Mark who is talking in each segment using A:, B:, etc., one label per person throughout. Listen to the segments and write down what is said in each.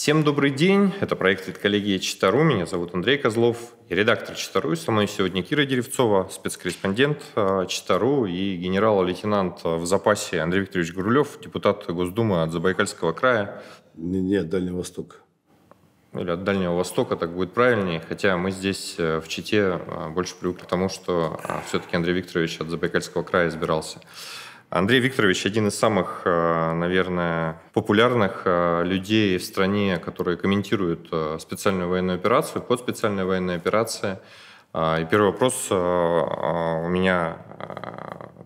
A: Всем добрый день. Это проект от коллегии Читару. Меня зовут Андрей Козлов и редактор Читару. И со мной сегодня Кира Деревцова, спецкорреспондент э, Читару и генерал-лейтенант э, в запасе Андрей Викторович Грулев, депутат Госдумы от Забайкальского края. Не, не от Дальнего Востока. Или от Дальнего Востока, так будет правильнее. Хотя мы здесь э, в Чите больше привыкли к тому, что все-таки Андрей Викторович от Забайкальского края избирался. Андрей Викторович один из самых, э, наверное, популярных э, людей в стране, которые комментируют э, специальную военную операцию, под специальная военная операция. А, и первый вопрос у меня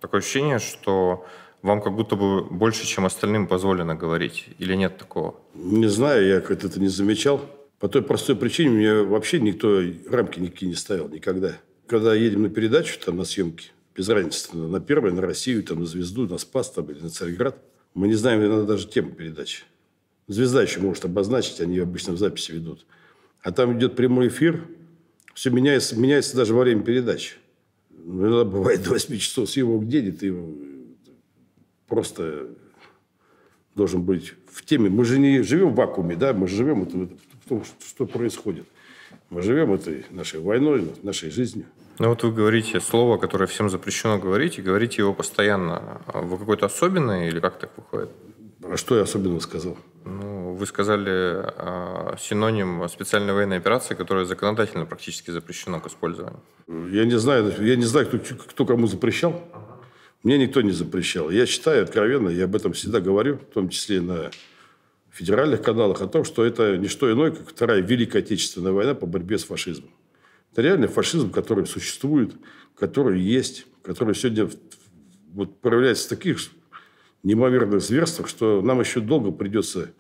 A: такое ощущение, что вам как будто бы больше, чем остальным позволено говорить, или нет
B: такого? Не знаю, я как-то это не замечал. По той простой причине мне вообще никто рамки никакие не ставил никогда. Когда едем на передачу, там на съемки, без разницы, на Первое, на Россию, там, на Звезду, на Спас, там, или на Царьград. Мы не знаем иногда даже тему передачи. Звезда еще может обозначить, они ее обычно в записи ведут. А там идет прямой эфир, все меняется, меняется даже во время передач. Ну, иногда бывает до 8 часов с его где и ты просто должен быть в теме. Мы же не живем в вакууме, да, мы же живем в том, что происходит. Мы живем этой нашей войной, нашей жизнью.
A: Ну вот вы говорите слово, которое всем запрещено говорить, и говорите его постоянно. А вы какой-то особенный или как так выходит?
B: А что я особенного сказал?
A: Ну, вы сказали э, синоним специальной военной операции, которая законодательно практически запрещена к использованию.
B: Я не знаю, я не знаю, кто, кто кому запрещал. Мне никто не запрещал. Я считаю откровенно, я об этом всегда говорю, в том числе и на федеральных каналах, о том, что это не что иное, как Вторая Великая Отечественная война по борьбе с фашизмом. Это реальный фашизм, который существует, который есть, который сегодня вот, проявляется в таких неимоверных зверствах, что нам еще долго придется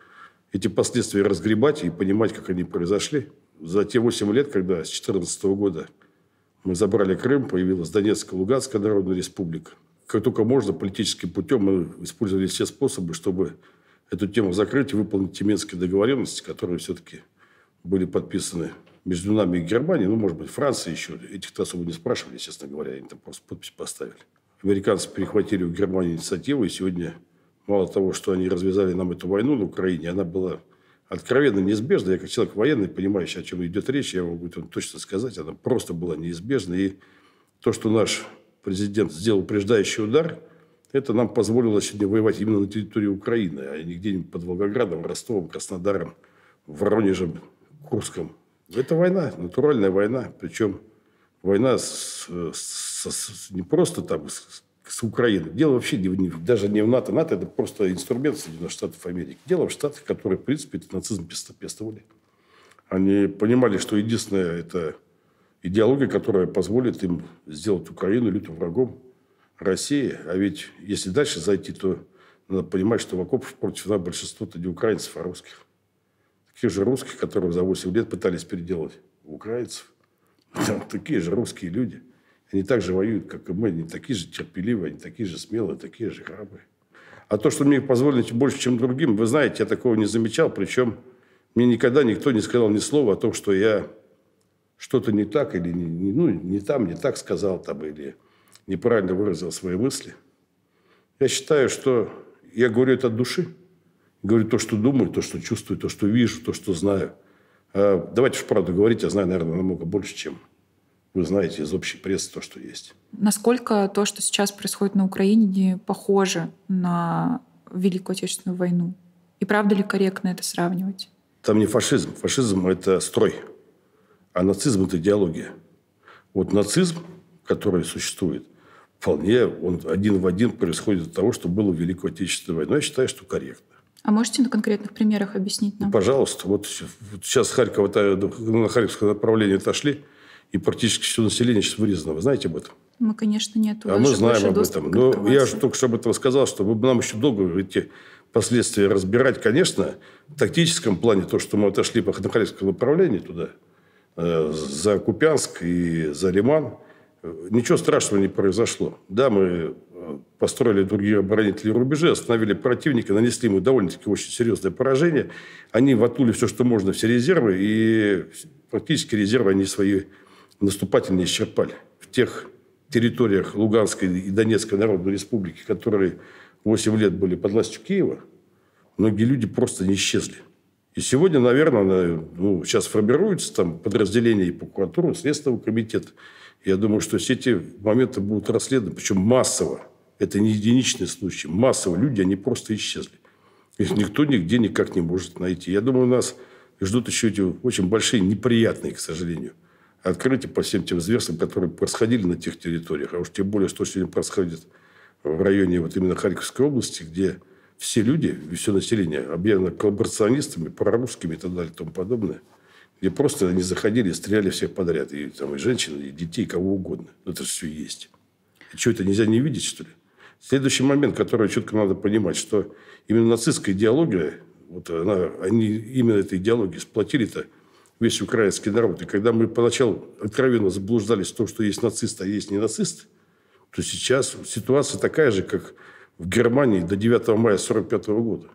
B: эти последствия разгребать и понимать, как они произошли. За те 8 лет, когда с 2014 года мы забрали Крым, появилась Донецкая, Луганская Народная Республика. Как только можно, политическим путем мы использовали все способы, чтобы эту тему закрыть и выполнить те минские договоренности, которые все-таки были подписаны между нами и Германией, ну, может быть, Франция еще, этих-то особо не спрашивали, честно говоря, они там просто подпись поставили. Американцы перехватили у Германии инициативу, и сегодня мало того, что они развязали нам эту войну на Украине, она была откровенно неизбежна. Я как человек военный, понимающий, о чем идет речь, я могу это точно сказать, она просто была неизбежна. И то, что наш президент сделал упреждающий удар, это нам позволило сегодня воевать именно на территории Украины, а не где-нибудь под Волгоградом, Ростовом, Краснодаром, Воронежем, Курском – ну, это война, натуральная война. Причем война с, с, с, не просто там с, с Украиной. Дело вообще не, не, даже не в НАТО. НАТО – это просто инструмент Соединенных Штатов Америки. Дело в Штатах, которые, в принципе, этот нацизм пестовали. Они понимали, что единственная это идеология, которая позволит им сделать Украину лютым врагом России. А ведь если дальше зайти, то надо понимать, что в окопах против нас большинство-то не украинцев, а русских. Таких же русских, которых за 8 лет пытались переделать украинцев. Там такие же русские люди. Они так же воюют, как и мы. Они такие же терпеливые, они такие же смелые, такие же храбрые. А то, что мне их позволено больше, чем другим, вы знаете, я такого не замечал. Причем мне никогда никто не сказал ни слова о том, что я что-то не так или не, ну, не там, не так сказал там, или неправильно выразил свои мысли. Я считаю, что я говорю это от души. Говорю то, что думаю, то, что чувствую, то, что вижу, то, что знаю. А, давайте уж правду говорить, я знаю, наверное, намного больше, чем вы знаете из общей прессы то, что есть.
C: Насколько то, что сейчас происходит на Украине, похоже на Великую Отечественную войну? И правда ли корректно это сравнивать?
B: Там не фашизм. Фашизм – это строй. А нацизм – это идеология. Вот нацизм, который существует, вполне он один в один происходит от того, что было в Великую Отечественную войну. Я считаю, что корректно.
C: А можете на конкретных примерах объяснить нам?
B: Пожалуйста. Вот, вот сейчас Харьков, э, на Харьковское направление отошли, и практически все население сейчас вырезано. Вы знаете об этом?
C: Мы, конечно, нет. А мы знаем об этом. Но я же
B: только что об этом сказал, что нам еще долго эти последствия разбирать, конечно, в тактическом плане, то, что мы отошли по Харьковскому направлению туда, э, за Купянск и за Лиман – Э, ничего страшного не произошло. Да, мы э, построили другие оборонительные рубежи, остановили противника, нанесли ему довольно-таки очень серьезное поражение. Они воткнули все, что можно, все резервы, и практически резервы они свои наступательные исчерпали. В тех территориях Луганской и Донецкой Народной Республики, которые 8 лет были под властью Киева, многие люди просто не исчезли. И сегодня, наверное, ну, сейчас формируются там подразделения и прокуратуры, и Следственного комитета – я думаю, что все эти моменты будут расследованы, причем массово. Это не единичный случай. Массово люди, они просто исчезли. Их никто нигде никак не может найти. Я думаю, нас ждут еще эти очень большие неприятные, к сожалению, открытия по всем тем зверствам, которые происходили на тех территориях. А уж тем более, что сегодня происходит в районе вот именно Харьковской области, где все люди, все население объявлено коллаборационистами, прорусскими и так далее и тому подобное – где просто они заходили и стреляли всех подряд. И там и женщин, и детей, и кого угодно. Но ну, Это же все есть. И что, это нельзя не видеть, что ли? Следующий момент, который четко надо понимать, что именно нацистская идеология, вот она, они именно этой идеологией сплотили-то весь украинский народ. И когда мы поначалу откровенно заблуждались в том, что есть нацисты, а есть не нацисты, то сейчас ситуация такая же, как в Германии до 9 мая 1945 года.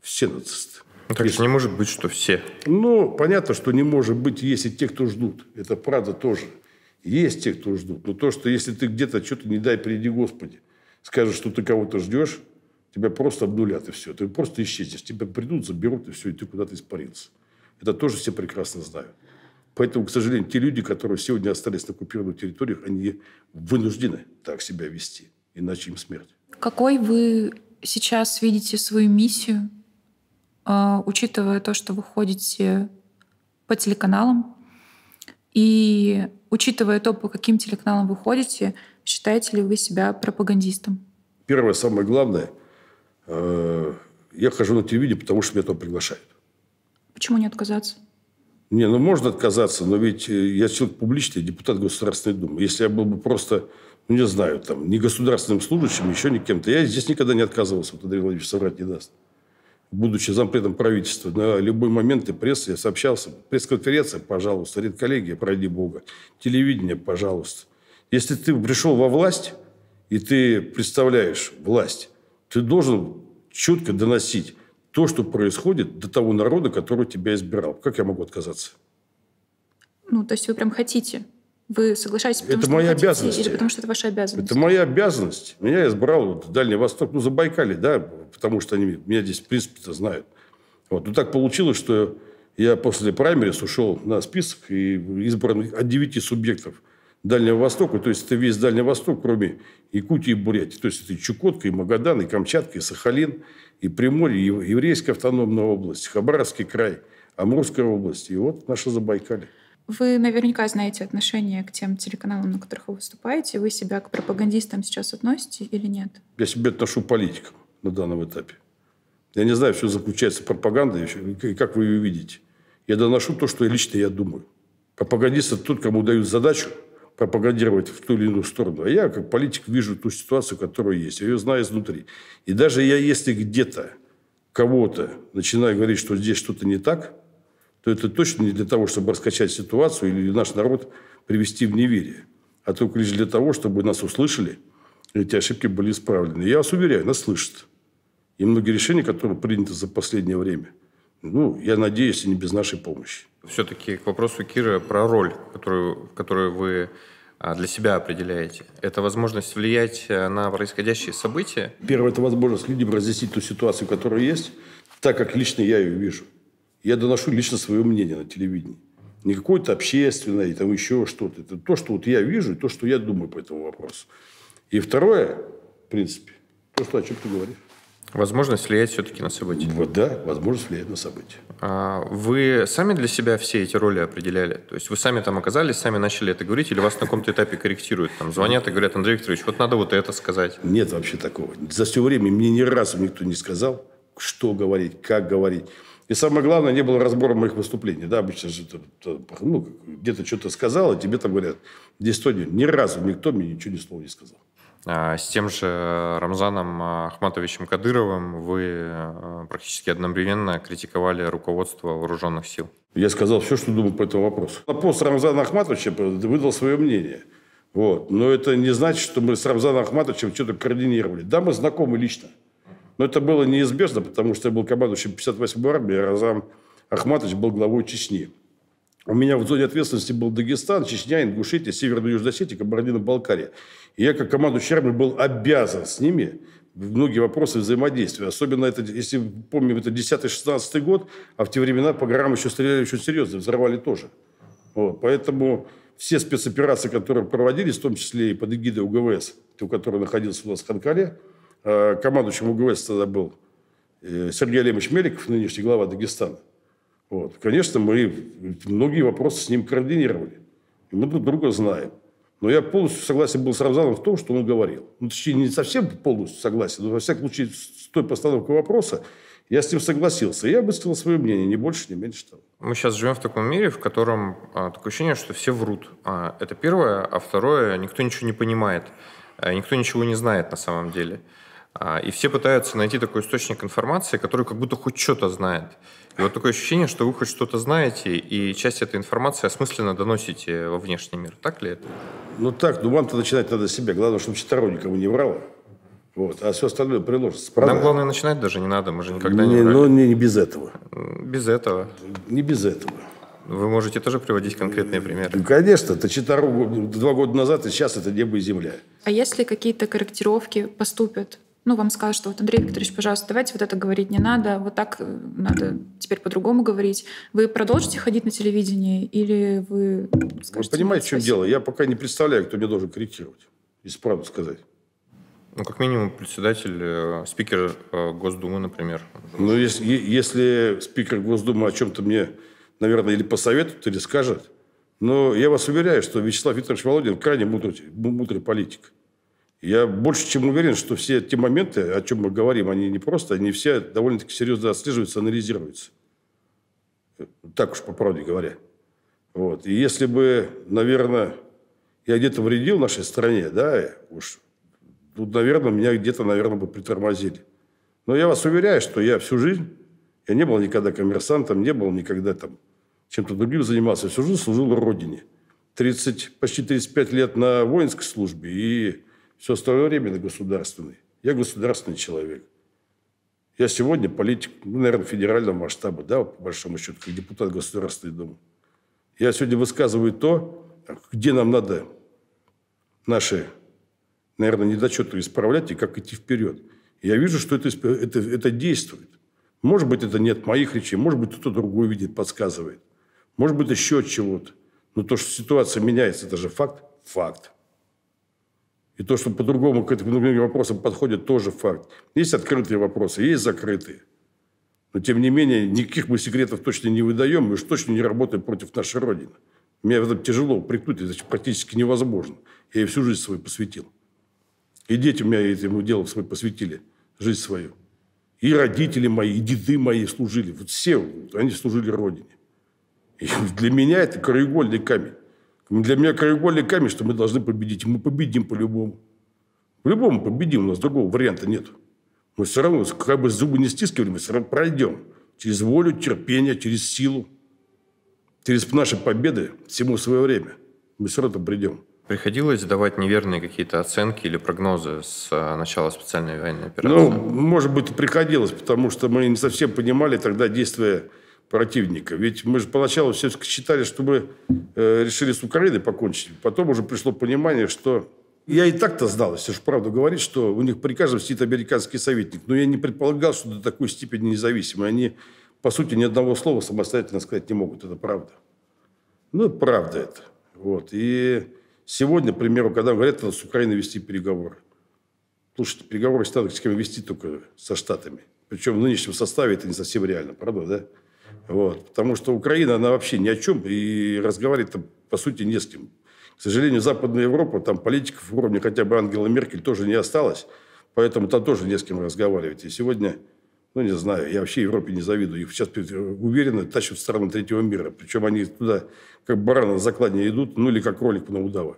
B: Все нацисты. Ну, так же не может быть, что все. Ну, понятно, что не может быть, если те, кто ждут. Это правда тоже. Есть те, кто ждут. Но то, что если ты где-то что-то, не дай, приди Господи, скажешь, что ты кого-то ждешь, тебя просто обнулят и все. Ты просто исчезнешь. Тебя придут, заберут и все, и ты куда-то испарился. Это тоже все прекрасно знают. Поэтому, к сожалению, те люди, которые сегодня остались на оккупированных территориях, они вынуждены так себя вести, иначе им смерть.
C: Какой вы сейчас видите свою миссию а, учитывая то, что вы ходите по телеканалам, и учитывая то, по каким телеканалам вы ходите, считаете ли вы себя пропагандистом?
B: Первое, самое главное, э, я хожу на телевидение, потому что меня там приглашают.
C: Почему не отказаться?
B: Не, ну можно отказаться, но ведь э, я человек публичный, депутат Государственной Думы. Если я был бы просто, ну не знаю, там, не государственным служащим, еще не кем-то, я здесь никогда не отказывался, вот Андрей Владимирович соврать не даст будучи зампредом правительства, на любой момент и пресса, я сообщался. Пресс-конференция, пожалуйста, редколлегия, пройди бога. Телевидение, пожалуйста. Если ты пришел во власть, и ты представляешь власть, ты должен четко доносить то, что происходит до того народа, который тебя избирал. Как я могу отказаться?
C: Ну, то есть вы прям хотите вы соглашаетесь, потому это что моя хотите, обязанность. Или потому что это ваша обязанность?
B: Это моя обязанность. Меня избрал вот в Дальний Восток, ну, Забайкали, да, потому что они меня здесь, в принципе-то, знают. Вот. Ну, так получилось, что я после праймерис ушел на список и избран от девяти субъектов Дальнего Востока. То есть это весь Дальний Восток, кроме Якутии и Бурятии. То есть это и Чукотка, и Магадан, и Камчатка, и Сахалин, и Приморье, и Еврейская автономная область, Хабаровский край, Амурская область. И вот наша Забайкалье.
C: Вы наверняка знаете отношение к тем телеканалам, на которых вы выступаете. Вы себя к пропагандистам сейчас относите или нет?
B: Я себя отношу к политикам на данном этапе. Я не знаю, все заключается пропаганда, и как вы ее видите. Я доношу то, что лично я думаю. Пропагандист – это тот, кому дают задачу пропагандировать в ту или иную сторону. А я, как политик, вижу ту ситуацию, которая есть. Я ее знаю изнутри. И даже я, если где-то кого-то начинаю говорить, что здесь что-то не так – то это точно не для того, чтобы раскачать ситуацию или наш народ привести в неверие, а только лишь для того, чтобы нас услышали, и эти ошибки были исправлены. Я вас уверяю, нас слышат. И многие решения, которые приняты за последнее время, ну, я надеюсь, и не без нашей помощи. Все-таки к
A: вопросу Кира про роль, которую, которую вы а, для себя определяете. Это возможность влиять а, на происходящие события?
B: Первое – это возможность людям разъяснить ту ситуацию, которая есть, так, как лично я ее вижу. Я доношу лично свое мнение на телевидении. Не какое-то общественное и там еще что-то. Это то, что вот я вижу, и то, что я думаю по этому вопросу. И второе, в принципе, то, что о чем ты говоришь.
A: Возможность влиять все-таки на события. Вот да, возможность влиять на события. А вы сами для себя все эти роли определяли? То есть вы сами там оказались, сами начали это говорить, или вас на каком-то этапе корректируют? Там звонят и говорят, Андрей Викторович, вот надо вот это сказать.
B: Нет вообще такого. За все время мне ни разу никто не сказал, что говорить, как говорить. И самое главное, не было разбора моих выступлений. Да, обычно ну, где-то что-то сказал, и а тебе там говорят 10 дней. Ни разу никто мне ничего ни слова не сказал.
A: А, с тем же Рамзаном а, Ахматовичем Кадыровым вы практически одновременно критиковали руководство вооруженных сил. Я сказал все, что думал по этому
B: вопросу. Вопрос Рамзана Ахматовича выдал свое мнение. Вот. Но это не значит, что мы с Рамзаном Ахматовичем что-то координировали. Да, мы знакомы лично. Но это было неизбежно, потому что я был командующим 58-й армии, а Разам Ахматович был главой Чечни. У меня в зоне ответственности был Дагестан, Чечня, Ингушетия, Северная Южная Осетия, Кабардино-Балкария. И я, как командующий армии, был обязан с ними многие вопросы взаимодействия. Особенно, это, если помним, это 10-16 год, а в те времена по горам еще стреляли очень серьезно, взорвали тоже. Вот. Поэтому все спецоперации, которые проводились, в том числе и под эгидой УГВС, у которой находился у нас в Ханкале, Э, командующим УГВС тогда был э, Сергей Алимович Меликов, нынешний глава Дагестана. Вот. Конечно, мы многие вопросы с ним координировали. И мы друг друга знаем. Но я полностью согласен был с Рамзаном в том, что он говорил. Ну, точнее, не совсем полностью согласен, но, во всяком случае, с той постановкой вопроса я с ним согласился. я высказал свое мнение, не больше, не меньше того.
A: Мы сейчас живем в таком мире, в котором а, такое ощущение, что все врут. А, это первое. А второе, никто ничего не понимает. А, никто ничего не знает на самом деле. А, и все пытаются найти такой источник информации, который как будто хоть что-то знает. И вот такое ощущение, что вы хоть что-то знаете, и часть этой информации осмысленно доносите во внешний мир. Так ли это?
B: Ну так, ну вам-то начинать надо с себя. Главное, чтобы Читаро никому не врало. Вот, а все остальное приложится. Правда? Нам
A: главное начинать даже не надо, мы же никогда
B: не, не врали. Ну, не, не без этого. Без этого. Не без этого. Вы можете тоже приводить конкретные э, примеры. конечно, это Читару два года назад, и сейчас это небо и земля.
C: А если какие-то корректировки поступят ну, вам скажут, что вот, Андрей Викторович, пожалуйста, давайте вот это говорить не надо, вот так э, надо теперь по-другому говорить. Вы продолжите ходить на телевидение или вы скажете... Вы понимаете,
B: в чем дело? Я пока не представляю, кто мне должен корректировать, если правду сказать. Ну, как минимум, председатель, э, спикер э, Госдумы, например. Ну, если, если спикер Госдумы о чем-то мне, наверное, или посоветует, или скажет, но я вас уверяю, что Вячеслав Викторович Володин крайне мудрый, мудрый политик. Я больше чем уверен, что все те моменты, о чем мы говорим, они не просто, они все довольно-таки серьезно отслеживаются, анализируются. Так уж по правде говоря. Вот. И если бы, наверное, я где-то вредил нашей стране, да, уж тут, наверное, меня где-то, наверное, бы притормозили. Но я вас уверяю, что я всю жизнь, я не был никогда коммерсантом, не был никогда там чем-то другим занимался. Всю жизнь служил Родине. 30, почти 35 лет на воинской службе и все остальное время на государственный. Я государственный человек. Я сегодня политик, ну, наверное, федерального масштаба, да, по большому счету, как депутат Государственной Думы. Я сегодня высказываю то, где нам надо наши, наверное, недочеты исправлять и как идти вперед. Я вижу, что это, это, это действует. Может быть, это нет моих речей, может быть, кто-то другой видит, подсказывает. Может быть, еще от чего-то. Но то, что ситуация меняется, это же факт, факт. И то, что по-другому к этим многим вопросам подходит, тоже факт. Есть открытые вопросы, есть закрытые. Но, тем не менее, никаких мы секретов точно не выдаем, мы уж точно не работаем против нашей Родины. Меня в этом тяжело упрекнуть, это практически невозможно. Я ей всю жизнь свою посвятил. И дети у меня этим делом свой посвятили, жизнь свою. И родители мои, и деды мои служили. Вот все они служили Родине. И для меня это краеугольный камень. Для меня краеугольный камень, что мы должны победить. Мы победим по-любому. По-любому победим, у нас другого варианта нет. Мы все равно, как бы зубы не стискивали, мы все равно пройдем. Через волю, терпение, через силу. Через наши победы всему свое время. Мы все равно придем.
A: Приходилось давать неверные какие-то оценки или прогнозы с а, начала специальной военной операции? Ну,
B: может быть, приходилось, потому что мы не совсем понимали тогда действия противника. Ведь мы же поначалу все считали, что мы э, решили с Украиной покончить. Потом уже пришло понимание, что я и так-то знал, если же правду говорить, что у них при каждом сидит американский советник. Но я не предполагал, что до такой степени независимы. Они, по сути, ни одного слова самостоятельно сказать не могут. Это правда. Ну, правда это. Вот. И сегодня, к примеру, когда говорят, что с Украиной вести переговоры. Слушайте, переговоры с тактиками вести только со Штатами. Причем в нынешнем составе это не совсем реально, правда, да? Вот. Потому что Украина, она вообще ни о чем и разговаривать по сути, не с кем. К сожалению, Западная Европа, там политиков уровня хотя бы Ангела Меркель тоже не осталось, поэтому там тоже не с кем разговаривать. И сегодня, ну, не знаю, я вообще Европе не завидую. Их сейчас э, уверенно тащат в страны третьего мира. Причем они туда как бараны на закладе идут, ну, или как ролик на удава.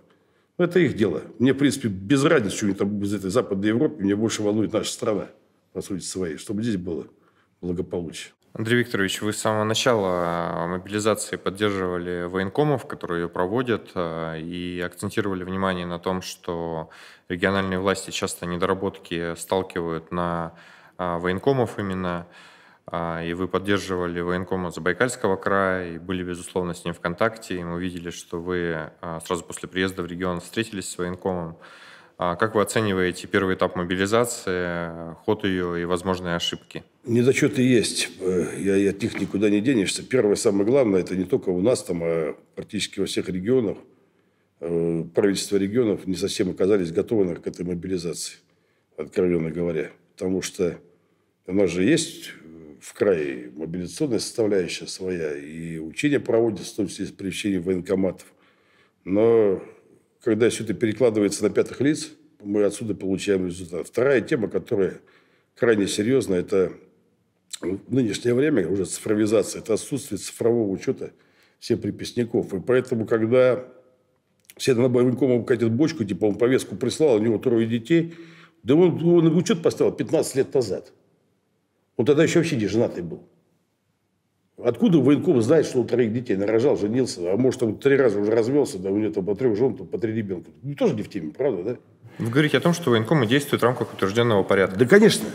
B: Ну, это их дело. Мне, в принципе, без разницы, что они там из этой Западной Европы. Мне больше волнует наша страна, по сути своей, чтобы здесь было благополучие.
A: Андрей Викторович, вы с самого начала э, мобилизации поддерживали военкомов, которые ее проводят, э, и акцентировали внимание на том, что региональные власти часто недоработки сталкивают на э, военкомов именно, и вы поддерживали военкома Забайкальского края, и были, безусловно, с ним в контакте, и мы видели, что вы сразу после приезда в регион встретились с военкомом. А как вы оцениваете первый этап мобилизации, ход ее и возможные ошибки?
B: Недочеты есть, э, я от них никуда не денешься. Первое, самое главное, это не только у нас, там, а практически во всех регионах, э, правительства регионов не совсем оказались готовы к этой мобилизации, откровенно говоря. Потому что у нас же есть э, в крае мобилизационная составляющая своя, и учения проводятся, в том числе с привлечением военкоматов. Но когда все это перекладывается на пятых лиц, мы отсюда получаем результат. Вторая тема, которая крайне серьезная, это в нынешнее время уже цифровизация – это отсутствие цифрового учета всех приписников. И поэтому, когда все на Бавенкому катят бочку, типа он повестку прислал, у него трое детей, да он, он учет поставил 15 лет назад. Он тогда еще вообще не женатый был. Откуда военком знает, что он троих детей нарожал, женился, а может, там три раза уже развелся, да у него там по трех жен, по три ребенка. Ну, тоже не в теме, правда, да? Вы говорите о том, что военкомы действуют в рамках утвержденного порядка. Да, конечно.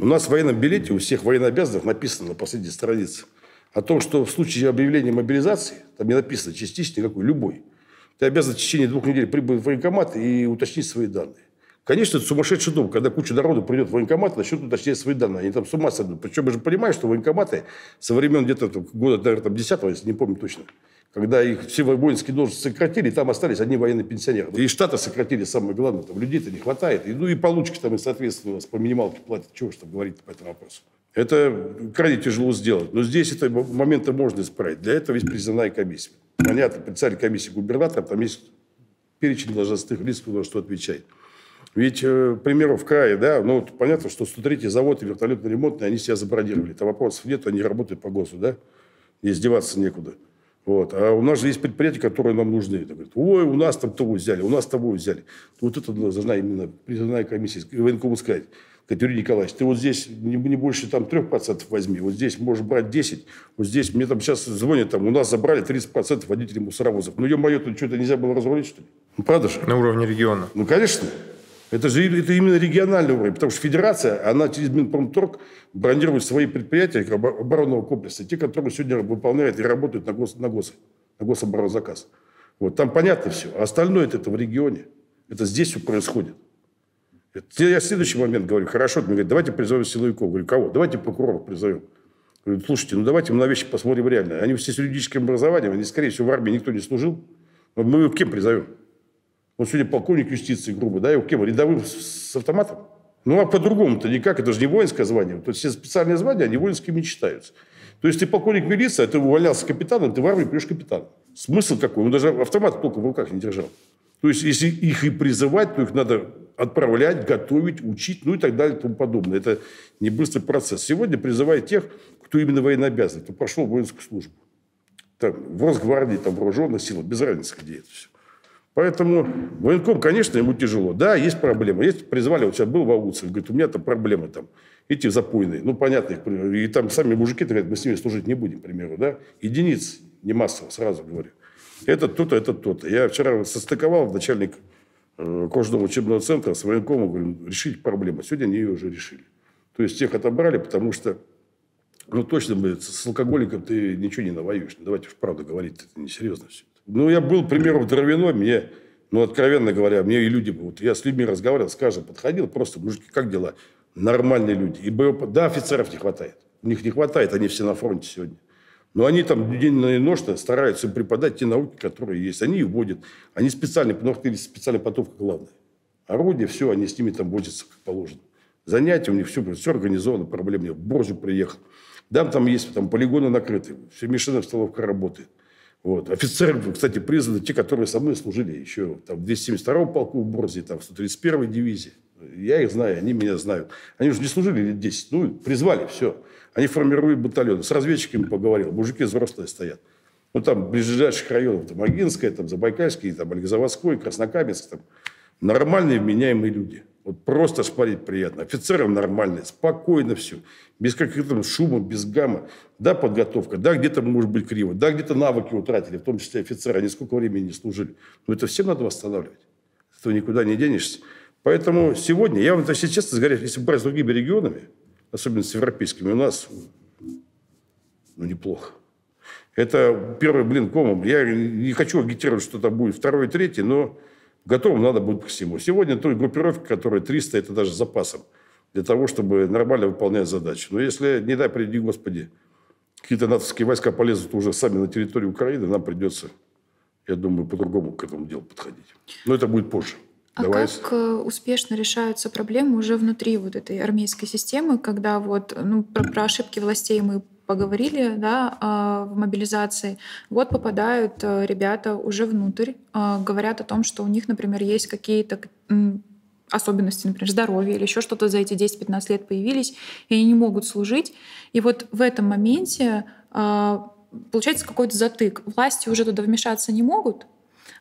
B: У нас в военном билете у всех военнообязанных написано на последней странице о том, что в случае объявления мобилизации, там не написано частично какой любой, ты обязан в течение двух недель прибыть в военкомат и уточнить свои данные. Конечно, это сумасшедший дом, когда куча народу придет в военкомат, начнет уточнять свои данные. Они там с ума сойдут. Причем мы же понимаем, что военкоматы со времен где-то года, наверное, там, 10 если не помню точно, когда их все воинские должности сократили, там остались одни военные пенсионеры. И штаты сократили, самое главное, там людей-то не хватает. И, ну и получки там, и, соответственно, у нас по минималке платят. Чего же там говорить по этому вопросу? Это крайне тяжело сделать. Но здесь это моменты можно исправить. Для этого есть признанная комиссия. Понятно, представили комиссии губернатора, там есть перечень должностных лиц, кто что отвечает. Ведь, к э, примеру, в крае, да, ну, вот понятно, что 103-й завод и вертолетно-ремонтные, они себя забронировали. Там вопросов нет, они работают по ГОСу, да? И издеваться некуда. Вот. А у нас же есть предприятия, которые нам нужны. Это говорят, ой, у нас там того взяли, у нас того взяли. Вот это должна именно признанная комиссия военкому сказать. Юрий Николаевич, ты вот здесь не, не больше там 3% возьми, вот здесь можешь брать 10, вот здесь, мне там сейчас звонят, там, у нас забрали 30% водителей мусоровозов. Ну, ё-моё, тут что-то нельзя было развалить, что ли? Ну, правда же? На уровне региона. Ну, конечно. Это же это именно региональный уровень, потому что федерация, она через Минпромторг бронирует свои предприятия оборонного комплекса, те, которые сегодня выполняют и работают на, гос, на, гос, на гособоронзаказ. Вот, там понятно все. А остальное это, это в регионе. Это здесь все происходит. Это, я в следующий момент говорю, хорошо, мне говорят, давайте призовем силовиков. Говорю, кого? Давайте прокуроров призовем. Говорю, слушайте, ну давайте мы на вещи посмотрим реально. Они все с юридическим образованием, они, скорее всего, в армии никто не служил. Мы кем призовем? Он сегодня полковник юстиции, грубо, да, его кем? Рядовым с автоматом? Ну, а по-другому-то никак, это же не воинское звание. То есть все специальные звания, они воинскими не То есть ты полковник милиции, а ты увольнялся капитаном, ты в армию придешь капитан. Смысл какой? Он даже автомат только в руках не держал. То есть если их и призывать, то их надо отправлять, готовить, учить, ну и так далее и тому подобное. Это не быстрый процесс. Сегодня призывают тех, кто именно военнообязан, кто прошел воинскую службу. Там, в Росгвардии, там, вооруженных силах, без разницы, где это все. Поэтому военком, конечно, ему тяжело. Да, есть проблемы. Есть, призвали, вот сейчас был в Аугуце, говорит, у меня там проблемы там, эти запойные. Ну, понятно, их, и там сами мужики говорят, мы с ними служить не будем, к примеру, да. Единиц, не массово, сразу говорю. Это то-то, это то-то. Я вчера состыковал начальник э, кожного учебного центра с военкомом, говорю, решить проблему. Сегодня они ее уже решили. То есть тех отобрали, потому что ну, точно, с алкоголиком ты ничего не навоюешь. Ну, давайте в правду говорить, это несерьезно все. Ну, я был, к примеру, в Дровяной, мне, ну, откровенно говоря, мне и люди, вот я с людьми разговаривал, скажем, подходил, просто, мужики, как дела? Нормальные люди. И БОП, да, офицеров не хватает. У них не хватает, они все на фронте сегодня. Но они там день и ночь стараются преподать те науки, которые есть. Они их вводят. Они специально, ну, специальная подготовка главная. Орудие, все, они с ними там возятся, как положено. Занятия у них все, все организовано, проблем нет. Боржу приехал. Да, там есть там полигоны накрыты, все Мишина столовка работает. Вот. Офицеры, кстати, призваны те, которые со мной служили еще там, в 272-м полку в Борзе, там, в 131-й дивизии. Я их знаю, они меня знают. Они уже не служили лет 10, ну, призвали, все. Они формируют батальоны. С разведчиками поговорил, мужики взрослые стоят. Ну, там, ближайших районов, там, Агинская, там, Забайкальский, там, Ольгозаводской, Краснокаменск, там, нормальные, вменяемые люди. Вот просто спорить приятно. Офицерам нормально, спокойно все. Без каких-то шума, без гамма. Да, подготовка, да, где-то может быть криво, да, где-то навыки утратили, в том числе офицеры, они сколько времени не служили. Но это всем надо восстанавливать. Этого никуда не денешься. Поэтому сегодня, я вам это сейчас, честно говорю, если брать с другими регионами, особенно с европейскими, у нас ну, неплохо. Это первый блин комом. Я не хочу агитировать, что там будет второй третий, но Готовым надо будет к всему. Сегодня той группировки, которая 300, это даже запасом для того, чтобы нормально выполнять задачи. Но если, не дай, приди, Господи, какие-то натовские войска полезут уже сами на территорию Украины, нам придется, я думаю, по-другому к этому делу подходить. Но это будет позже.
C: А Давай. как э, успешно решаются проблемы уже внутри вот этой армейской системы, когда вот ну, про, про ошибки властей мы поговорили да, а, в мобилизации. Вот попадают э, ребята уже внутрь, а, говорят о том, что у них, например, есть какие-то особенности, например, здоровья или еще что-то за эти 10-15 лет появились, и они не могут служить. И вот в этом моменте а, получается какой-то затык. Власти уже туда вмешаться не могут,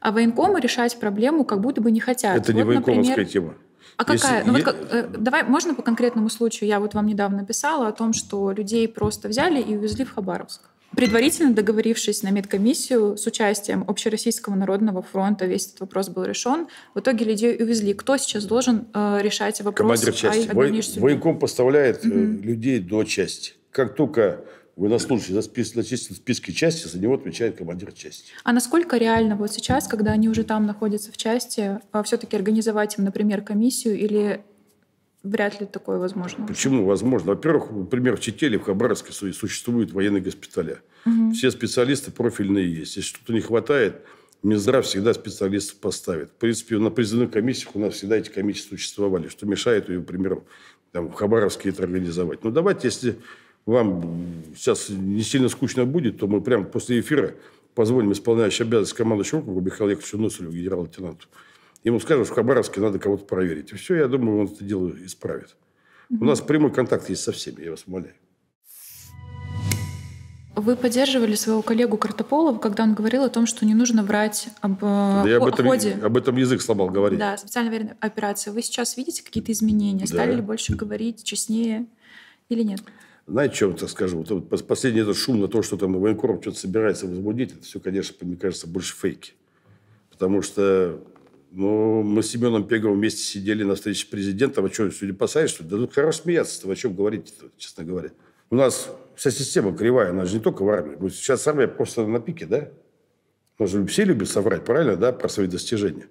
C: а военкомы решать проблему как будто бы не хотят. Это вот, не военкомовская например, тема. А какая? Если ну, вот как, э, давай, можно по конкретному случаю? Я вот вам недавно писала о том, что людей просто взяли и увезли в Хабаровск предварительно договорившись на медкомиссию с участием Общероссийского народного фронта, весь этот вопрос был решен. В итоге людей увезли. Кто сейчас должен э, решать вопрос? Командир части. О, Вой, военком
B: поставляет угу. людей до части. Как только военнослужащий за спис, зачислен в списке части, за него отвечает командир части.
C: А насколько реально вот сейчас, когда они уже там находятся в части, а все-таки организовать им, например, комиссию или Вряд ли такое возможно.
B: Почему возможно? Во-первых, например, в Чите в Хабаровске существуют военные госпиталя. Угу. Все специалисты профильные есть. Если что-то не хватает, Минздрав всегда специалистов поставит. В принципе, на призывных комиссиях у нас всегда эти комиссии существовали, что мешает, например, там, в Хабаровске это организовать. Но давайте, если вам сейчас не сильно скучно будет, то мы прямо после эфира позвоним исполняющий обязанность командующего округа Михаилу Яковлевичу Носолеву, генерал-лейтенанту. Ему скажут, в Хабаровске надо кого-то проверить. И все, я думаю, он это дело исправит. У нас прямой контакт есть со всеми, я вас умоляю.
C: Вы поддерживали своего коллегу Картополова, когда он говорил о том, что не нужно врать об, э, да об, этом, ходе.
B: об этом язык сломал говорить. Да,
C: специально военная операция. Вы сейчас видите какие-то изменения? Да. Стали ли больше говорить честнее или нет?
B: Знаете, чем это скажу? Вот последний этот шум на то, что там военкором что-то собирается возбудить, это все, конечно, мне кажется, больше фейки. Потому что ну, мы с Семеном Пеговым вместе сидели на встрече с президентом. А что, судя по сайт, что ли? Да тут хорош смеяться -то. О чем говорить честно говоря? У нас вся система кривая, она же не только в армии. Вот сейчас армия просто на пике, да? Мы же все любят соврать, правильно, да, про свои достижения.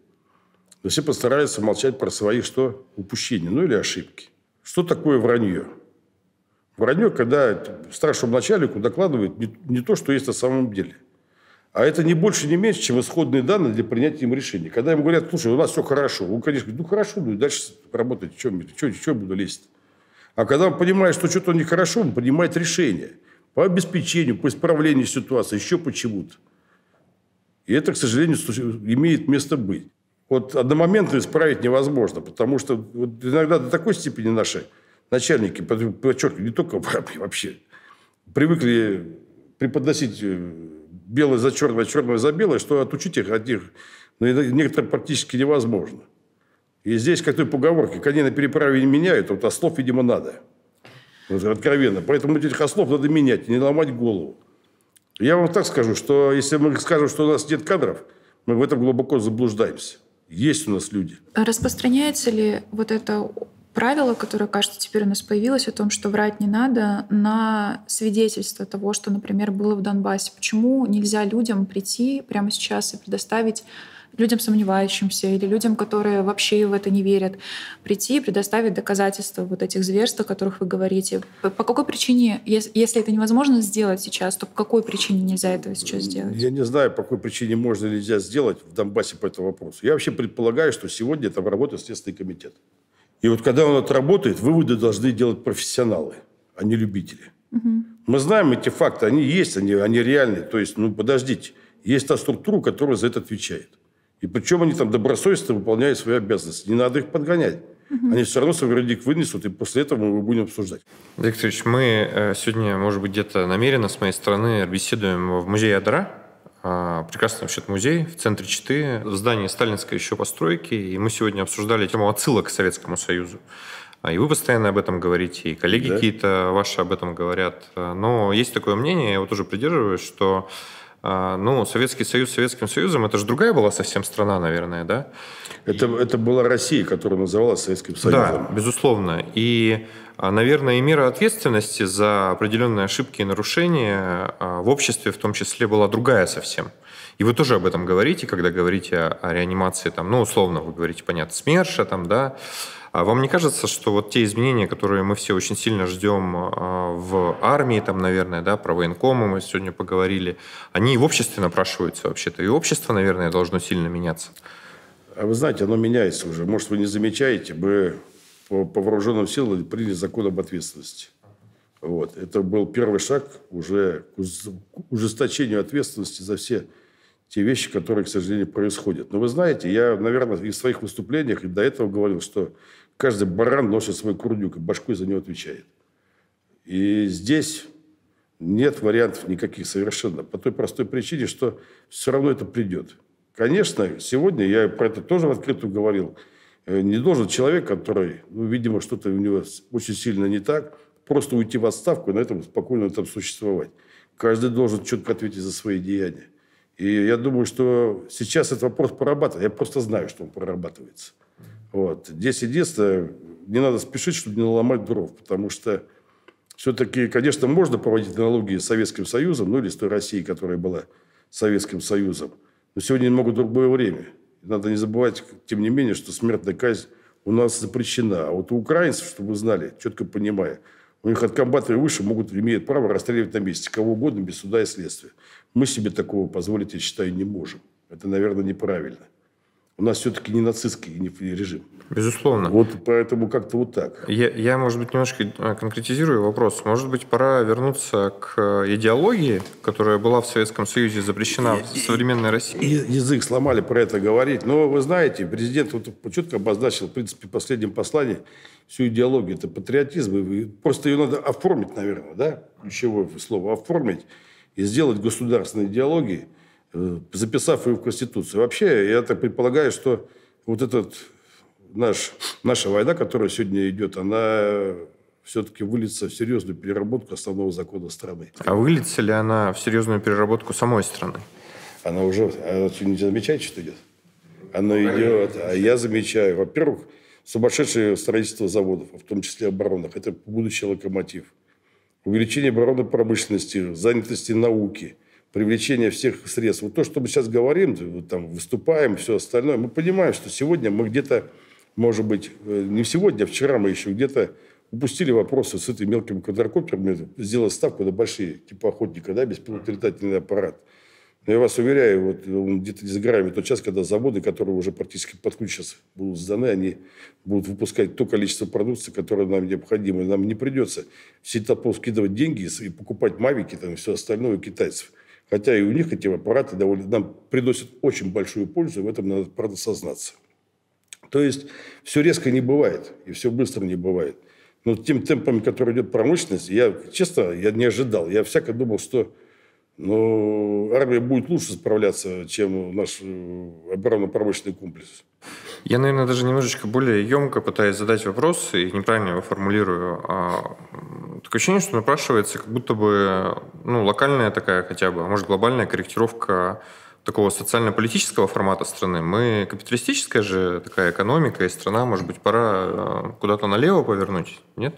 B: Но все постараются молчать про свои что? Упущения, ну или ошибки. Что такое вранье? Вранье, когда старшему начальнику докладывают не, не то, что есть на самом деле. А это не больше, не меньше, чем исходные данные для принятия им решения. Когда ему говорят, слушай, у вас все хорошо, он, конечно, говорит, ну хорошо, ну и дальше работать, чем, в чем, в чем буду лезть. А когда он понимает, что что-то нехорошо, он принимает решение по обеспечению, по исправлению ситуации, еще почему-то. И это, к сожалению, имеет место быть. Вот одномоментно исправить невозможно, потому что иногда до такой степени наши начальники, подчеркиваю, не только в вообще, привыкли преподносить э, белое за черное, черное за белое, что отучить их от них ну, некоторым практически невозможно. И здесь, как то поговорки, коней на переправе не меняют, вот ослов, видимо, надо. Вот, откровенно. Поэтому этих ослов надо менять, не ломать голову. Я вам так скажу, что если мы скажем, что у нас нет кадров, мы в этом глубоко заблуждаемся. Есть у нас люди.
C: распространяется ли вот это правило, которое, кажется, теперь у нас появилось, о том, что врать не надо, на свидетельство того, что, например, было в Донбассе. Почему нельзя людям прийти прямо сейчас и предоставить людям сомневающимся или людям, которые вообще в это не верят, прийти и предоставить доказательства вот этих зверств, о которых вы говорите. По какой причине, если это невозможно сделать сейчас, то по какой причине нельзя этого сейчас сделать?
B: Я не знаю, по какой причине можно или нельзя сделать в Донбассе по этому вопросу. Я вообще предполагаю, что сегодня там работает Следственный комитет. И вот когда он отработает, выводы должны делать профессионалы, а не любители. Угу. Мы знаем эти факты, они есть, они, они реальны. То есть, ну подождите, есть та структура, которая за это отвечает. И причем они там добросовестно выполняют свои обязанности. Не надо их подгонять. Угу. Они все равно свой вердикт вынесут, и после этого мы будем обсуждать. Виктор Ильич, мы э, сегодня,
A: может быть, где-то намеренно с моей стороны беседуем в музее Адра а, прекрасный вообще-то музей в центре Читы, в здании сталинской еще постройки. И мы сегодня обсуждали тему отсылок к Советскому Союзу. А, и вы постоянно об этом говорите, и коллеги да. какие-то ваши об этом говорят. А, но есть такое мнение, я его тоже придерживаюсь, что ну, Советский Союз Советским Союзом, это же другая была совсем страна, наверное, да? Это, и... это была Россия, которая называлась Советским Союзом. Да, безусловно. И а, наверное, и мера ответственности за определенные ошибки и нарушения а, в обществе в том числе была другая совсем. И вы тоже об этом говорите, когда говорите о, реанимации, там, ну, условно, вы говорите, понятно, СМЕРШа, там, да, а вам не кажется, что вот те изменения, которые мы все очень сильно ждем а, в армии, там, наверное, да, про военкомы мы сегодня поговорили, они и в обществе напрашиваются вообще-то, и
B: общество, наверное, должно сильно меняться? А вы знаете, оно меняется уже. Может, вы не замечаете, мы по, по вооруженным силам приняли закон об ответственности. Вот. Это был первый шаг уже к ужесточению ответственности за все те вещи, которые, к сожалению, происходят. Но вы знаете, я, наверное, и в своих выступлениях и до этого говорил, что каждый баран носит свой курдюк, и башкой за него отвечает. И здесь нет вариантов никаких совершенно. По той простой причине, что все равно это придет. Конечно, сегодня я про это тоже в открытую говорил – Э, не должен человек, который, ну, видимо, что-то у него очень сильно не так, просто уйти в отставку и на этом спокойно там существовать. Каждый должен четко ответить за свои деяния. И я думаю, что сейчас этот вопрос прорабатывается. Я просто знаю, что он прорабатывается. Вот. Здесь и не надо спешить, чтобы не наломать дров, потому что все-таки, конечно, можно проводить аналогии с Советским Союзом, ну или с той Россией, которая была Советским Союзом. Но сегодня немного другое время. Надо не забывать, тем не менее, что смертная казнь у нас запрещена. А вот у украинцев, чтобы вы знали, четко понимая, у них от комбата и выше могут, имеют право расстреливать на месте кого угодно без суда и следствия. Мы себе такого позволить, я считаю, не можем. Это, наверное, неправильно. У нас все-таки не нацистский режим.
A: Безусловно. Вот
B: поэтому как-то вот так.
A: Я, я, может быть, немножко э, конкретизирую вопрос. Может быть, пора вернуться к э, идеологии, которая была в Советском Союзе запрещена и, в современной России? И,
B: язык сломали про это говорить. Но вы знаете, президент вот четко обозначил, в принципе, в последнем послании всю идеологию. Это патриотизм. и Просто ее надо оформить, наверное, да? Ключевое слово «оформить» и сделать государственной идеологией – Э, записав ее в Конституцию. Вообще, я так предполагаю, что вот этот наш, наша война, которая сегодня идет, она все-таки выльется в серьезную переработку основного закона страны. А выльется ли она в серьезную переработку самой страны? Она уже... Она не замечает, что идет? Она ну, идет... А я замечаю, во-первых, сумасшедшее строительство заводов, в том числе оборонных. Это будущий локомотив. Увеличение оборонной промышленности, занятости науки – привлечение всех средств. Вот то, что мы сейчас говорим, там, выступаем, все остальное, мы понимаем, что сегодня мы где-то, может быть, э, не сегодня, а вчера мы еще где-то упустили вопросы с этими мелкими квадрокоптерами, сделали ставку на большие, типа охотника, да, беспилотный аппарат. Но я вас уверяю, вот он где-то не за горами тот час, когда заводы, которые уже практически под сейчас будут сданы, они будут выпускать то количество продукции, которое нам необходимо. И нам не придется в сетапов скидывать деньги и покупать мавики там, и все остальное у китайцев. Хотя и у них эти аппараты довольно нам приносят очень большую пользу, в этом надо, правда, сознаться. То есть все резко не бывает, и все быстро не бывает. Но тем темпами, которые идет промышленность, я, честно, я не ожидал. Я всяко думал, что но армия будет лучше справляться, чем наш э, оборонно-промышленный комплекс.
A: Я, наверное, даже немножечко более емко пытаюсь задать вопрос и неправильно его формулирую. А, такое ощущение, что напрашивается как будто бы ну, локальная такая хотя бы, а может глобальная корректировка такого социально-политического формата страны. Мы капиталистическая же такая экономика и страна, может быть, пора э, куда-то налево повернуть,
B: нет?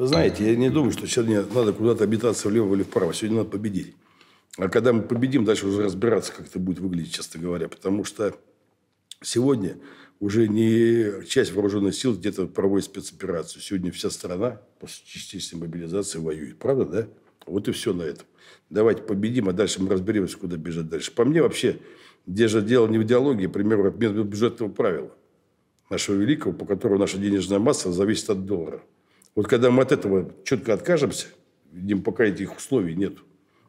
B: Вы знаете, я не думаю, что сегодня надо куда-то обитаться влево или вправо. Сегодня надо победить. А когда мы победим, дальше уже разбираться, как это будет выглядеть, честно говоря. Потому что сегодня уже не часть вооруженных сил где-то проводит спецоперацию. Сегодня вся страна после частичной мобилизации воюет. Правда, да? Вот и все на этом. Давайте победим, а дальше мы разберемся, куда бежать дальше. По мне вообще, где же дело не в идеологии, а, примеру, отмен бюджетного правила нашего великого, по которому наша денежная масса зависит от доллара. Вот когда мы от этого четко откажемся, видим, пока этих условий нет,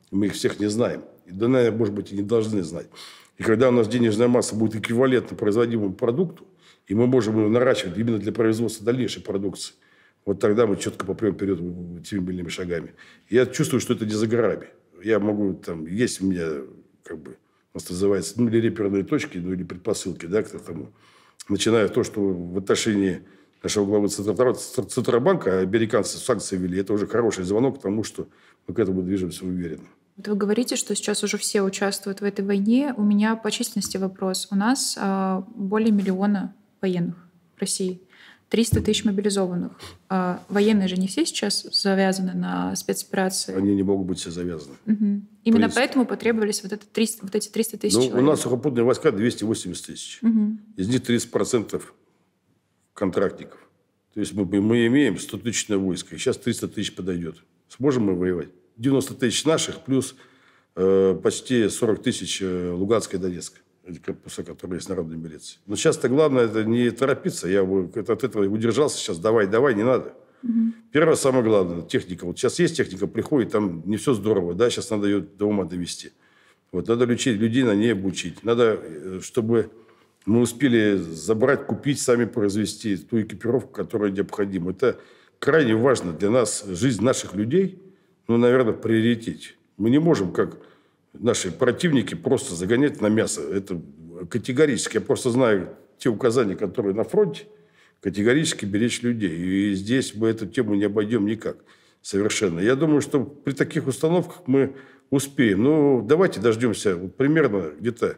B: мы их всех не знаем. И, да, наверное, может быть, и не должны знать. И когда у нас денежная масса будет эквивалентна производимому продукту, и мы можем его наращивать именно для производства дальнейшей продукции, вот тогда мы четко попрем вперед теми больными шагами. Я чувствую, что это не за горами. Я могу там... Есть у меня как бы у нас называется, ну, или реперные точки, ну, или предпосылки, да, к тому. Начиная то, что в отношении нашего главы Центробанка, а американцы санкции ввели, это уже хороший звонок к тому, что мы к этому движемся уверенно.
C: Вот вы говорите, что сейчас уже все участвуют в этой войне. У меня по численности вопрос. У нас э, более миллиона военных в России. 300 тысяч мобилизованных. Э, военные же не все сейчас завязаны на спецоперации.
B: Они не могут быть все завязаны.
C: Угу. Именно поэтому потребовались вот, это 300, вот эти 300 тысяч Ну, человек. у нас
B: сухопутные войска 280 тысяч. Угу. Из них 30% контрактников. То есть мы, мы имеем 100-тысячное войско, и сейчас 300 тысяч подойдет. Сможем мы воевать? 90 тысяч наших, плюс э, почти 40 тысяч э, Луганска и Донецка корпуса, которые есть народной милиции. Но сейчас-то главное это не торопиться. Я бы от этого удержался сейчас. Давай, давай, не надо. Угу. Первое, самое главное, техника. Вот сейчас есть техника, приходит, там не все здорово, да, сейчас надо ее до ума довести. Вот, надо лечить людей, на ней обучить. Надо, э, чтобы мы успели забрать, купить, сами произвести ту экипировку, которая необходима. Это крайне важно для нас, жизнь наших людей, ну, наверное, приоритете. Мы не можем, как наши противники, просто загонять на мясо. Это категорически. Я просто знаю те указания, которые на фронте, категорически беречь людей. И здесь мы эту тему не обойдем никак совершенно. Я думаю, что при таких установках мы успеем. Ну, давайте дождемся вот примерно где-то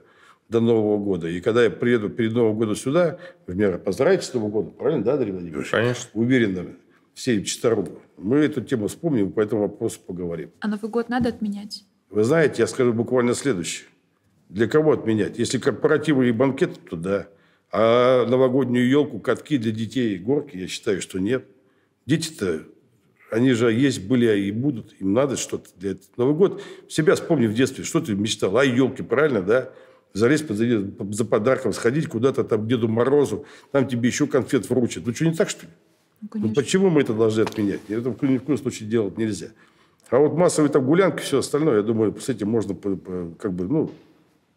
B: до Нового года. И когда я приеду перед Новым годом сюда, в мир, поздравить с Новым годом, правильно, да, Андрей Владимирович? Конечно. Уверенно, все чистороду. Мы эту тему вспомним, по этому вопросу поговорим.
C: А Новый год надо отменять?
B: Вы знаете, я скажу буквально следующее. Для кого отменять? Если корпоративы и банкеты, то да. А новогоднюю елку, катки для детей и горки, я считаю, что нет. Дети-то, они же есть, были а и будут. Им надо что-то для этого. Новый год, себя вспомни в детстве, что ты мечтал? А елки, правильно, да? залезть за, за подарком, сходить куда-то там к Деду Морозу, там тебе еще конфет вручат. Ну что, не так, что ли? Ну, ну почему мы это должны отменять? Это ни в коем случае делать нельзя. А вот массовые там гулянки, все остальное, я думаю, с этим можно по, по, как бы, ну,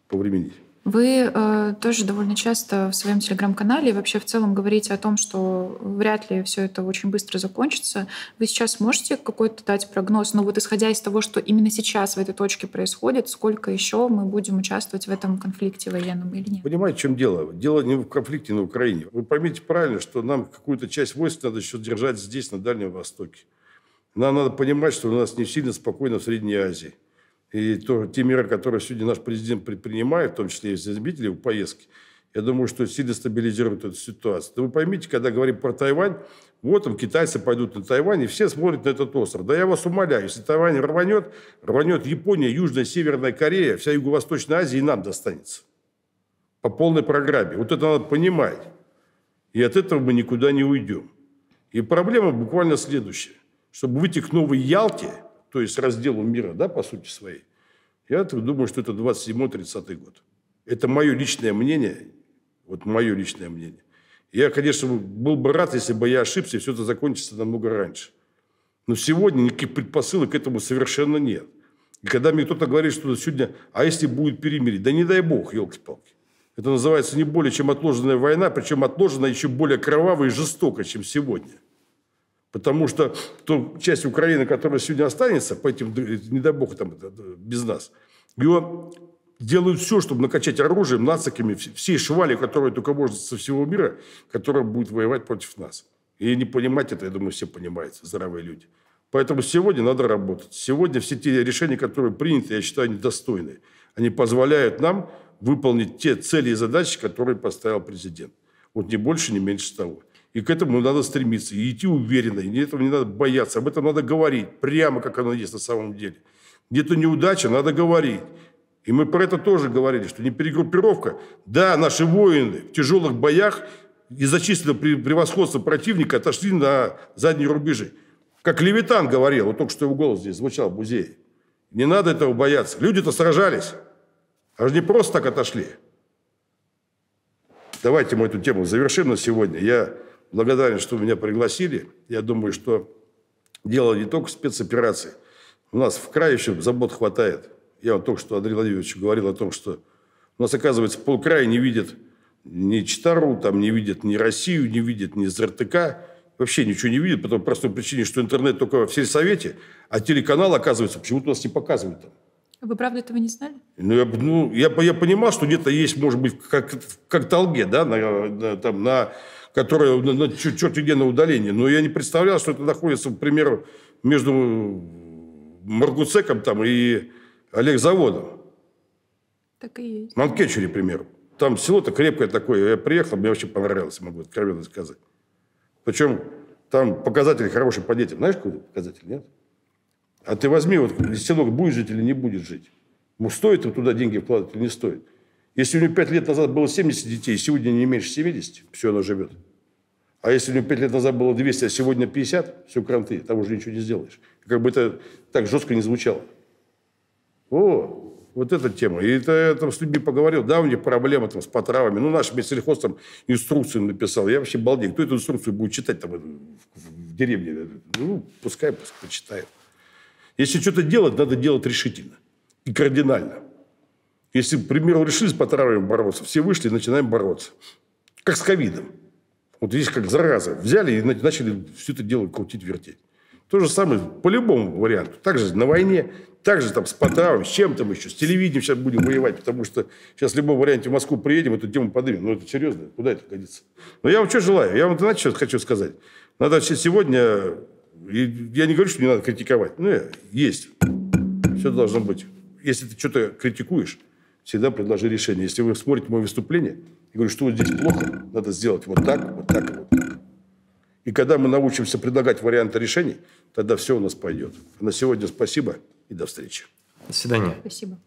B: повременить.
C: Вы э, тоже довольно часто в своем телеграм-канале и вообще в целом говорите о том, что вряд ли все это очень быстро закончится. Вы сейчас можете какой-то дать прогноз, но ну, вот исходя из того, что именно сейчас в этой точке происходит, сколько еще мы будем участвовать в этом конфликте военном или нет?
B: Понимаете, в чем дело? Дело не в конфликте на Украине. Вы поймите правильно, что нам какую-то часть войск надо еще держать здесь, на Дальнем Востоке. Нам надо понимать, что у нас не сильно спокойно в Средней Азии. И то, те меры, которые сегодня наш президент предпринимает, в том числе и заявители в поездке, я думаю, что сильно стабилизирует эту ситуацию. Но вы поймите, когда говорим про Тайвань, вот там китайцы пойдут на Тайвань, и все смотрят на этот остров. Да я вас умоляю, если Тайвань рванет, рванет Япония, Южная, Северная Корея, вся Юго-Восточная Азия и нам достанется. По полной программе. Вот это надо понимать. И от этого мы никуда не уйдем. И проблема буквально следующая. Чтобы выйти к новой Ялте – то есть разделу мира, да, по сути своей, я думаю, что это 27-30 год. Это мое личное мнение, вот мое личное мнение. Я, конечно, был бы рад, если бы я ошибся, и все это закончится намного раньше. Но сегодня никаких предпосылок к этому совершенно нет. И когда мне кто-то говорит, что сегодня, а если будет перемирие? Да не дай бог, елки-палки. Это называется не более чем отложенная война, причем отложенная еще более кроваво и жестоко, чем сегодня. Потому что ту часть Украины, которая сегодня останется, по этим, не дай бог, там, без нас, ее делают все, чтобы накачать оружием, нациками, всей швали, которая только может со всего мира, которая будет воевать против нас. И не понимать это, я думаю, все понимают, здоровые люди. Поэтому сегодня надо работать. Сегодня все те решения, которые приняты, я считаю, они недостойны. Они позволяют нам выполнить те цели и задачи, которые поставил президент. Вот ни больше, ни меньше того. И к этому надо стремиться, и идти уверенно, и этого не надо бояться. Об этом надо говорить прямо, как оно есть на самом деле. Где-то неудача, надо говорить. И мы про это тоже говорили, что не перегруппировка. Да, наши воины в тяжелых боях из-за численного превосходства противника отошли на задние рубежи. Как Левитан говорил, вот только что его голос здесь звучал в музее. Не надо этого бояться. Люди-то сражались. аж не просто так отошли. Давайте мы эту тему завершим на сегодня. Я благодарен, что меня пригласили. Я думаю, что дело не только спецоперации. У нас в крае еще забот хватает. Я вам только что Андрей Владимирович говорил о том, что у нас, оказывается, полкрая не видит ни Читару, там не видит ни Россию, не видит ни ЗРТК, вообще ничего не видит, по той простой причине, что интернет только в сельсовете, а телеканал, оказывается, почему-то у нас не показывают там.
C: А вы правда этого не знали?
B: Ну, я, ну, я, я понимал, что где-то есть, может быть, как, как Толге, да, на, на, там, на которая на, на черт где на удалении. Но я не представлял, что это находится, к примеру, между Маргуцеком там и Олег Заводом. Так и есть. Манкетчере, к примеру. Там село-то крепкое такое. Я приехал, мне вообще понравилось, могу откровенно сказать. Причем там показатели хорошие по детям. Знаешь, какой показатель, нет? А ты возьми, вот село, будет жить или не будет жить. Ну, стоит им туда деньги вкладывать или не стоит? Если у него пять лет назад было 70 детей, сегодня не меньше 70, все, оно живет. А если у него 5 лет назад было 200, а сегодня 50, все кранты, там уже ничего не сделаешь. Как бы это так жестко не звучало. О, вот эта тема. И это, я там с людьми поговорил. Да, у них проблемы там, с потравами. Ну, наш медсельхоз там инструкцию написал. Я вообще балдею. Кто эту инструкцию будет читать там, э, в, в деревне? Ну, пускай, пускай почитает. Если что-то делать, надо делать решительно и кардинально. Если, к примеру, решили с потравами бороться, все вышли и начинаем бороться. Как с ковидом. Вот видишь, как зараза. Взяли и начали все это дело крутить, вертеть. То же самое по любому варианту. Также на войне, также там с Потавом, с чем там еще, с телевидением сейчас будем воевать, потому что сейчас в любом варианте в Москву приедем, эту тему поднимем. Ну, это серьезно, куда это годится? Но я вам что желаю? Я вам иначе что хочу сказать. Надо сегодня... Я не говорю, что не надо критиковать. Ну, э, есть. Все должно быть. Если ты что-то критикуешь, всегда предложи решение. Если вы смотрите мое выступление, и говорю, что вот здесь плохо, надо сделать вот так, вот так вот так. И когда мы научимся предлагать варианты решений, тогда все у нас пойдет. А на сегодня спасибо и до встречи.
C: До свидания. Спасибо.